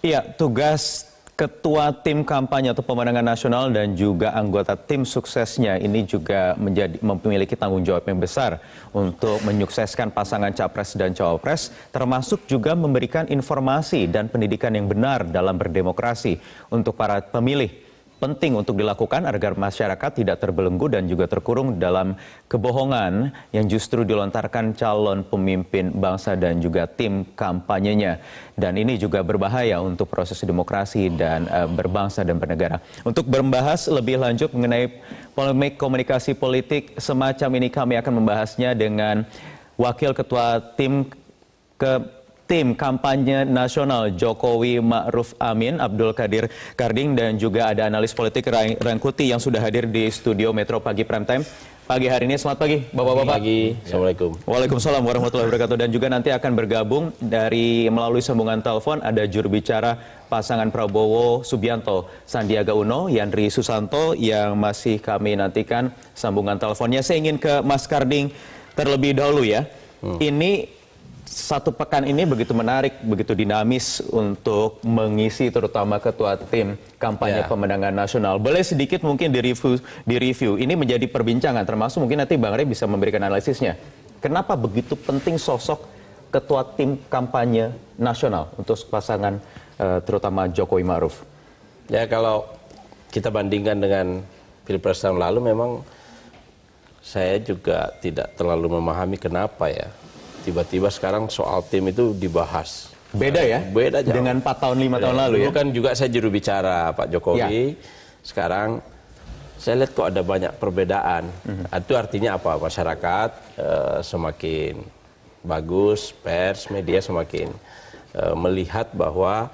Iya, tugas Ketua Tim Kampanye atau Pemenangan Nasional dan juga anggota tim suksesnya ini juga menjadi memiliki tanggung jawab yang besar untuk menyukseskan pasangan capres dan cawapres, termasuk juga memberikan informasi dan pendidikan yang benar dalam berdemokrasi untuk para pemilih penting untuk dilakukan agar masyarakat tidak terbelenggu dan juga terkurung dalam kebohongan yang justru dilontarkan calon pemimpin bangsa dan juga tim kampanyenya. Dan ini juga berbahaya untuk proses demokrasi dan uh, berbangsa dan bernegara. Untuk membahas lebih lanjut mengenai polemik komunikasi politik semacam ini kami akan membahasnya dengan Wakil Ketua Tim ke tim kampanye nasional Jokowi Ma'ruf Amin, Abdul Kadir Karding, dan juga ada analis politik Rangkuti yang sudah hadir di studio Metro Pagi Prime Time. Pagi hari ini, selamat pagi Bapak-Bapak. Pagi, ya. Assalamualaikum. Waalaikumsalam warahmatullahi wabarakatuh. Dan juga nanti akan bergabung dari melalui sambungan telepon ada jurubicara pasangan Prabowo Subianto, Sandiaga Uno, Yandri Susanto yang masih kami nantikan sambungan teleponnya. Saya ingin ke Mas Karding terlebih dahulu ya. Hmm. Ini satu pekan ini begitu menarik, begitu dinamis untuk mengisi terutama ketua tim kampanye yeah. pemenangan nasional. Boleh sedikit mungkin direview, direview. Ini menjadi perbincangan, termasuk mungkin nanti Bang Rey bisa memberikan analisisnya. Kenapa begitu penting sosok ketua tim kampanye nasional untuk pasangan eh, terutama Jokowi Maruf? Ya kalau kita bandingkan dengan pilpres tahun lalu memang saya juga tidak terlalu memahami kenapa ya tiba-tiba sekarang soal tim itu dibahas. Beda ya? Beda jauh. Dengan 4 tahun 5 Beda. tahun iya. lalu ya? Dulu ya. kan juga saya juru bicara Pak Jokowi. Ya. Sekarang saya lihat kok ada banyak perbedaan. Mm -hmm. Itu artinya apa? Masyarakat e, semakin bagus, pers, media semakin e, melihat bahwa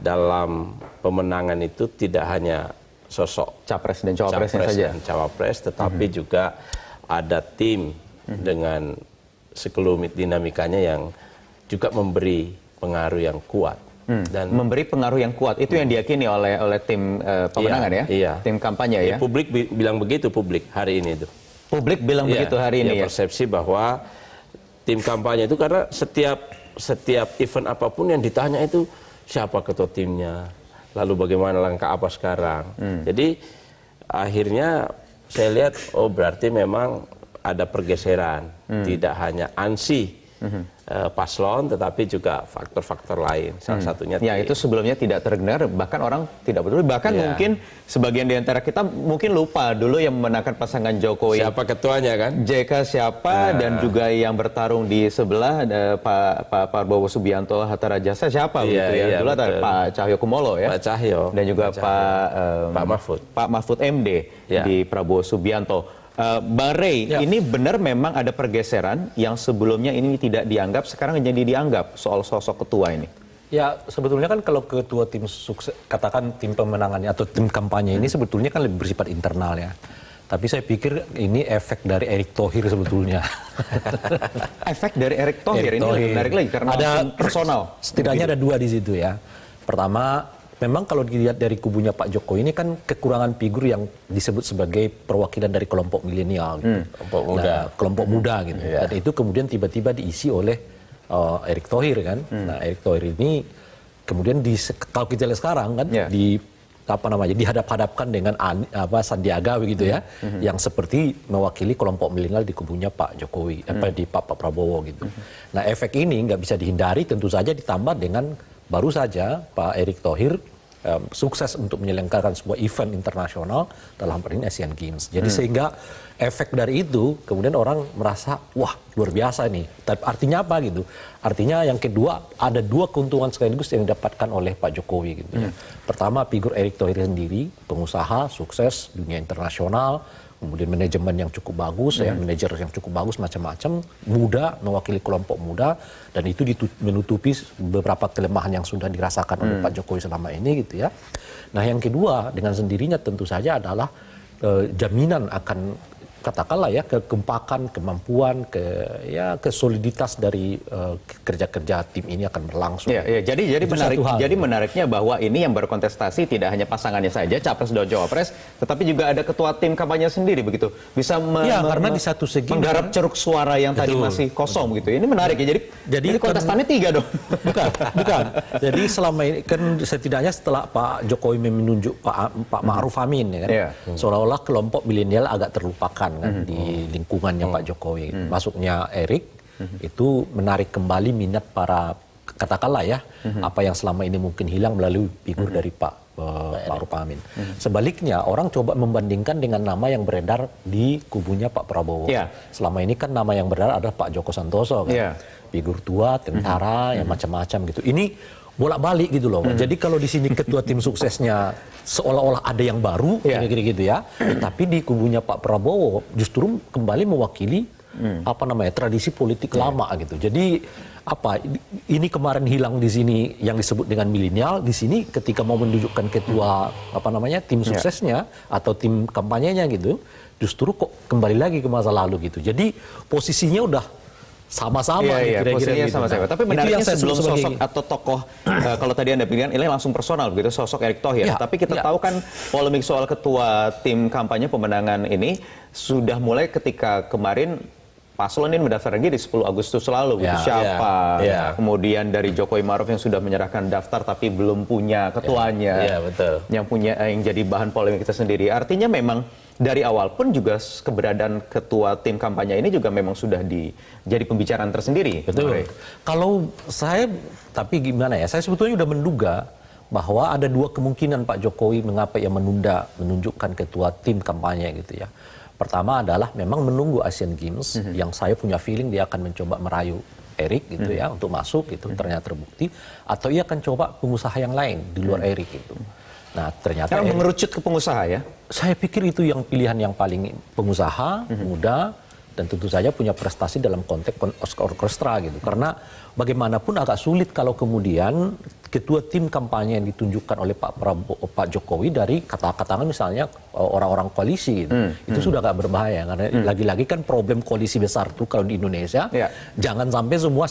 dalam pemenangan itu tidak hanya sosok capres dan cawapres saja. cawapres tetapi mm -hmm. juga ada tim mm -hmm. dengan sekelumit dinamikanya yang juga memberi pengaruh yang kuat hmm. dan memberi pengaruh yang kuat itu hmm. yang diyakini oleh oleh tim uh, pemenangan iya, ya iya. tim kampanye ya, ya publik bi bilang begitu publik hari ini itu publik bilang ya, begitu hari iya, ini ya persepsi bahwa tim kampanye itu karena setiap setiap event apapun yang ditanya itu siapa ketua timnya lalu bagaimana langkah apa sekarang hmm. jadi akhirnya saya lihat oh berarti memang ada pergeseran, hmm. tidak hanya ansi uh, paslon, tetapi juga faktor-faktor lain. Salah hmm. satunya. Ya itu sebelumnya tidak terdengar, bahkan orang tidak peduli, bahkan ya. mungkin sebagian di antara kita mungkin lupa dulu yang memenangkan pasangan Jokowi. Siapa ketuanya kan? JK siapa nah. dan juga yang bertarung di sebelah Pak Pak Prabowo Subianto Hatta Rajasa siapa iya, ya, gitu ya. ya dulu betul. Pak Cahyo Kumolo ya. Pak Cahyo dan juga Pak Pak, um, Pak Mahfud. Pak Mahfud MD ya. di Prabowo Subianto. Eh, Bang Ray, ya. ini benar memang ada pergeseran yang sebelumnya ini tidak dianggap, sekarang jadi dianggap soal sosok ketua ini. Ya sebetulnya kan kalau ketua tim sukses katakan tim pemenangannya atau tim kampanye ini hmm. sebetulnya kan lebih bersifat internal ya. Tapi saya pikir ini efek dari Erick Thohir sebetulnya. efek dari Erick Thohir, Erick Thohir ini menarik lagi karena ada personal. Setidaknya ada dua di situ ya. Pertama memang kalau dilihat dari kubunya Pak Jokowi ini kan kekurangan figur yang disebut sebagai perwakilan dari kelompok milenial, gitu. hmm, kelompok nah, muda, nah, kelompok hmm. muda gitu. Yeah. Dan itu kemudian tiba-tiba diisi oleh uh, Erick Thohir kan. Hmm. Nah Erick Thohir ini kemudian di kalau kita lihat sekarang kan yeah. di apa namanya dihadap-hadapkan dengan An, apa Sandiaga begitu ya mm-hmm. yang seperti mewakili kelompok milenial di kubunya Pak Jokowi mm-hmm. Eh, apa di Pak, Pak Prabowo gitu. Mm-hmm. Nah efek ini nggak bisa dihindari tentu saja ditambah dengan Baru saja Pak Erick Thohir um, sukses untuk menyelenggarakan sebuah event internasional dalam hal Asian Games. Jadi hmm. sehingga efek dari itu kemudian orang merasa wah luar biasa ini. Tapi artinya apa gitu? Artinya yang kedua ada dua keuntungan sekaligus yang didapatkan oleh Pak Jokowi gitu ya. Hmm. Pertama figur Erick Thohir sendiri, pengusaha sukses dunia internasional kemudian manajemen yang cukup bagus, ya, hmm. ya, manajer yang cukup bagus macam-macam, muda, mewakili kelompok muda, dan itu menutupi beberapa kelemahan yang sudah dirasakan oleh hmm. Pak Jokowi selama ini gitu ya. Nah yang kedua dengan sendirinya tentu saja adalah eh, jaminan akan katakanlah ya kegempakan, kemampuan, ke ya kesoliditas dari eh, kerja-kerja uh, tim ini akan berlangsung. Ya, ya. Jadi jadi Itu menarik jadi menariknya bahwa ini yang berkontestasi tidak hanya pasangannya saja capres dan cawapres, tetapi juga ada ketua tim kampanye sendiri begitu. Bisa me, ya, karena di satu segi menggarap ceruk suara yang betul, tadi masih kosong betul. gitu. Ini menarik ya. Jadi jadi, kan- kontestannya tiga dong. Bukan, bukan. Jadi selama ini kan setidaknya setelah Pak Jokowi menunjuk Pak Pak Ma'ruf Amin ya kan. Ya. Seolah-olah kelompok milenial agak terlupakan kan mm -hmm. di lingkungannya mm -hmm. Pak Jokowi. Mm -hmm. Masuknya Erik mm -hmm. itu menarik kembali minat para katakanlah ya mm -hmm. apa yang selama ini mungkin hilang melalui figur mm -hmm. dari Pak eh, Pak Ruf Amin. -hmm. Sebaliknya orang coba membandingkan dengan nama yang beredar di kubunya Pak Prabowo. Yeah. Selama ini kan nama yang beredar adalah Pak Joko Santoso kan. Yeah. Figur tua, tentara, -hmm. yang mhm. macam-macam gitu. Ini bolak-balik gitu loh. Hmm. Jadi kalau di sini ketua tim suksesnya seolah-olah ada yang baru iya. kira-kira gitu ya. Tapi di kubunya Pak Prabowo justru kembali mewakili hmm. apa namanya tradisi politik yeah. lama gitu. Jadi apa ini kemarin hilang di sini yang disebut dengan milenial di sini ketika mau menunjukkan ketua hmm. apa namanya tim iya. suksesnya yeah. atau tim kampanyenya gitu justru kok kembali lagi ke masa lalu gitu. Jadi posisinya udah sama-sama iya, iya, kira gitu. sama-sama. Nah, tapi menariknya sebelum sebagai... sosok atau tokoh uh, kalau tadi Anda pilihan ini langsung personal begitu sosok Erick Thohir. Ya, Tapi kita ya. tahu kan polemik soal ketua tim kampanye pemenangan ini sudah mulai ketika kemarin Paslon ini mendaftar lagi di 10 Agustus lalu. Ya, Siapa? Ya, ya. Kemudian dari Jokowi Maruf yang sudah menyerahkan daftar tapi belum punya ketuanya. Ya, ya, betul. Yang punya eh, yang jadi bahan polemik kita sendiri. Artinya memang dari awal pun juga keberadaan ketua tim kampanye ini juga memang sudah di, jadi pembicaraan tersendiri. Betul. Mare. Kalau saya, tapi gimana ya, saya sebetulnya sudah menduga bahwa ada dua kemungkinan Pak Jokowi mengapa ia menunda menunjukkan ketua tim kampanye gitu ya. Pertama adalah memang menunggu Asian Games mm -hmm. yang saya punya feeling dia akan mencoba merayu Erik gitu mm -hmm. ya untuk masuk itu -hmm. ternyata terbukti atau ia akan coba pengusaha yang lain di luar mm -hmm. Erik gitu. -hmm Nah, ternyata Karena mengerucut ke pengusaha ya. Saya pikir itu yang pilihan yang paling pengusaha mm -hmm. muda dan tentu saja punya prestasi dalam konteks orkestra gitu. Karena bagaimanapun agak sulit kalau kemudian ketua tim kampanye yang ditunjukkan oleh Pak Prabowo Pak Jokowi dari kata-katakan misalnya e, orang-orang koalisi gitu. Hmm. Itu hmm. sudah agak berbahaya karena lagi hmm. lagi-lagi kan problem koalisi besar tuh kalau di Indonesia ya. jangan sampai semua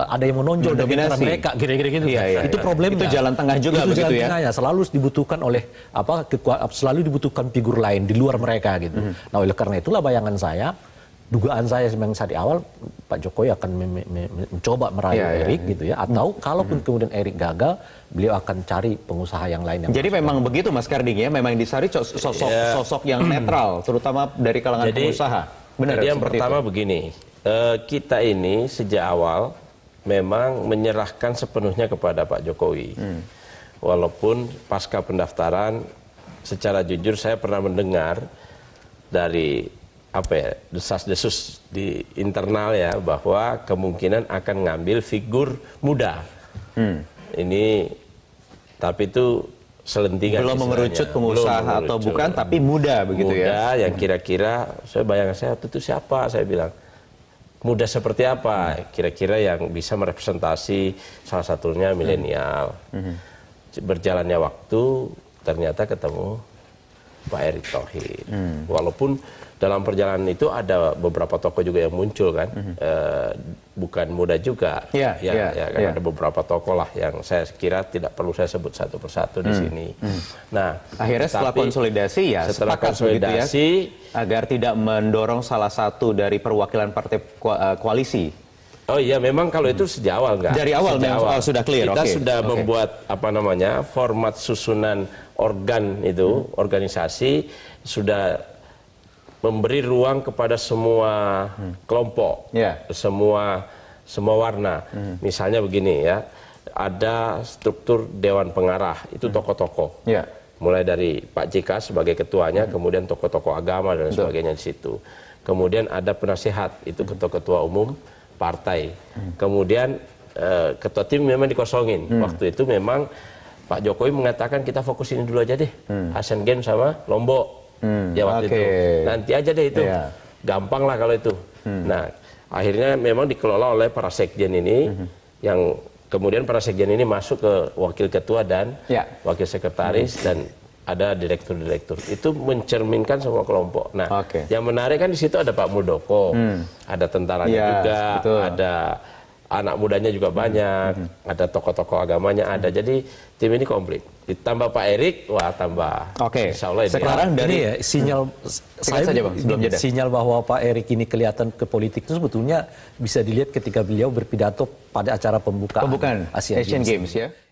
ada yang menonjol dari mereka kira-kira gitu. Ya, ya, itu ya. problemnya. Itu jalan tengah juga itu begitu jalan ya. ya. Selalu dibutuhkan oleh apa selalu dibutuhkan figur lain di luar mereka gitu. Hmm. Nah, oleh karena itulah bayangan saya dugaan saya memang saat di awal Pak Jokowi akan me- me- me- mencoba merayu iya, iya, Erik ya. gitu ya atau hmm. kalaupun hmm. kemudian Erik gagal beliau akan cari pengusaha yang lain yang Jadi memang begitu Mas Karding ya memang disari iya. sosok ya. sosok yang hmm. netral terutama dari kalangan jadi, pengusaha. Benar. Jadi yang pertama itu. begini, eh, kita ini sejak awal memang menyerahkan sepenuhnya kepada Pak Jokowi. Hmm. Walaupun pasca pendaftaran secara jujur saya pernah mendengar dari apa ya desas desus di internal ya bahwa kemungkinan akan ngambil figur muda hmm. ini tapi itu selentingan belum mengerucut pengusaha belum atau bukan tapi muda begitu muda ya muda yang hmm. kira-kira saya bayangkan saya itu, itu siapa saya bilang muda seperti apa hmm. kira-kira yang bisa merepresentasi salah satunya hmm. milenial hmm. berjalannya waktu ternyata ketemu Pak Erick Thohir. Hmm. Walaupun dalam perjalanan itu ada beberapa tokoh juga yang muncul kan, hmm. e, bukan muda juga. Yeah, ya, yeah, ya, ya kan yeah. ada beberapa tokoh lah yang saya kira tidak perlu saya sebut satu persatu hmm. di sini. Hmm. Nah, akhirnya setelah konsolidasi ya, setelah ya, konsolidasi ya, agar tidak mendorong salah satu dari perwakilan partai eh, koalisi Oh iya, memang kalau itu sejak awal nggak? Dari awal, sejak oh, awal. Oh, sudah clear. Kita okay. sudah okay. membuat apa namanya format susunan organ itu hmm. organisasi sudah memberi ruang kepada semua hmm. kelompok, yeah. semua semua warna. Hmm. Misalnya begini ya, ada struktur dewan pengarah itu hmm. tokoh-tokoh. Hmm. Ya. Yeah. Mulai dari Pak JK sebagai ketuanya, hmm. kemudian tokoh-tokoh agama dan Betul. sebagainya di situ. Kemudian ada penasehat itu hmm. ketua-ketua umum. Hmm partai. Kemudian eh, ketua tim memang dikosongin. Hmm. Waktu itu memang Pak Jokowi mengatakan kita fokus ini dulu aja deh. Hmm. Asian Games sama Lombok. Hmm. Ya waktu okay. itu. Nanti aja deh itu. Yeah. Gampang lah kalau itu. Hmm. Nah, akhirnya memang dikelola oleh para sekjen ini hmm. yang kemudian para sekjen ini masuk ke wakil ketua dan yeah. wakil sekretaris hmm. dan ada direktur-direktur itu mencerminkan semua kelompok. Nah, okay. yang menarik kan di situ ada Pak Muldoko, hmm. ada tentaranya yes, iya, juga, betul. ada anak mudanya juga banyak, hmm. hmm. ada tokoh-tokoh agamanya ada. Hmm. Jadi tim ini komplit. Ditambah Pak Erik, wah tambah. Oke. Okay. Insya Allah Sekarang dari ini ya sinyal hmm. saya saja bang, sebelum jadi sinyal bahwa Pak Erik ini kelihatan ke politik itu sebetulnya bisa dilihat ketika beliau berpidato pada acara pembukaan, pembukaan. Asian Asian Games, Games ya.